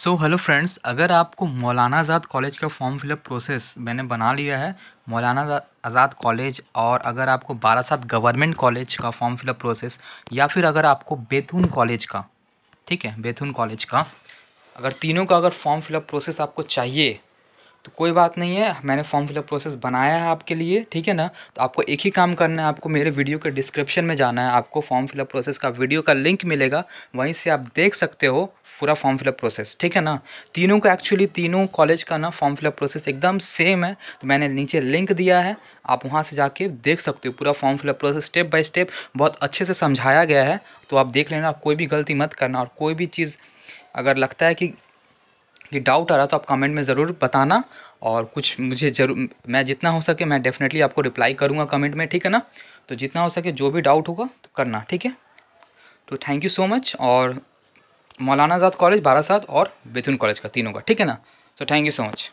so hello friends अगर आपको Maulana Azad college का फॉर्म फिलअप प्रोसेस मैंने बना लिया है मौलाना आज़ाद कॉलेज और अगर आपको बारह सात गवर्नमेंट कॉलेज का फॉर्म फिलअप प्रोसेस या फिर अगर आपको बेथून कॉलेज का ठीक है बेथून कॉलेज का अगर तीनों का अगर फॉर्म फिलअप प्रोसेस आपको चाहिए तो कोई बात नहीं है मैंने फॉर्म फिलअप प्रोसेस बनाया है आपके लिए ठीक है ना तो आपको एक ही काम करना है आपको मेरे वीडियो के डिस्क्रिप्शन में जाना है आपको फॉर्म फिलअप प्रोसेस का वीडियो का लिंक मिलेगा वहीं से आप देख सकते हो पूरा फॉर्म फिलअप प्रोसेस ठीक है ना तीनों का एक्चुअली तीनों कॉलेज का ना फॉर्म फिलअप प्रोसेस एकदम सेम है तो मैंने नीचे लिंक दिया है आप वहाँ से जाके देख सकते हो पूरा form fill up process step by step बहुत अच्छे से समझाया गया है तो आप देख लेना कोई भी गलती मत करना और कोई भी चीज़ अगर लगता है कि कि डाउट आ रहा तो आप कमेंट में ज़रूर बताना और कुछ मुझे जरूर मैं जितना हो सके मैं डेफिनेटली आपको रिप्लाई करूँगा कमेंट में ठीक है ना तो जितना हो सके जो भी डाउट होगा तो करना ठीक है तो थैंक यू सो मच और मौलाना आज़ाद कॉलेज बारासात और बेथुन कॉलेज का तीनों का ठीक है ना so thank you so much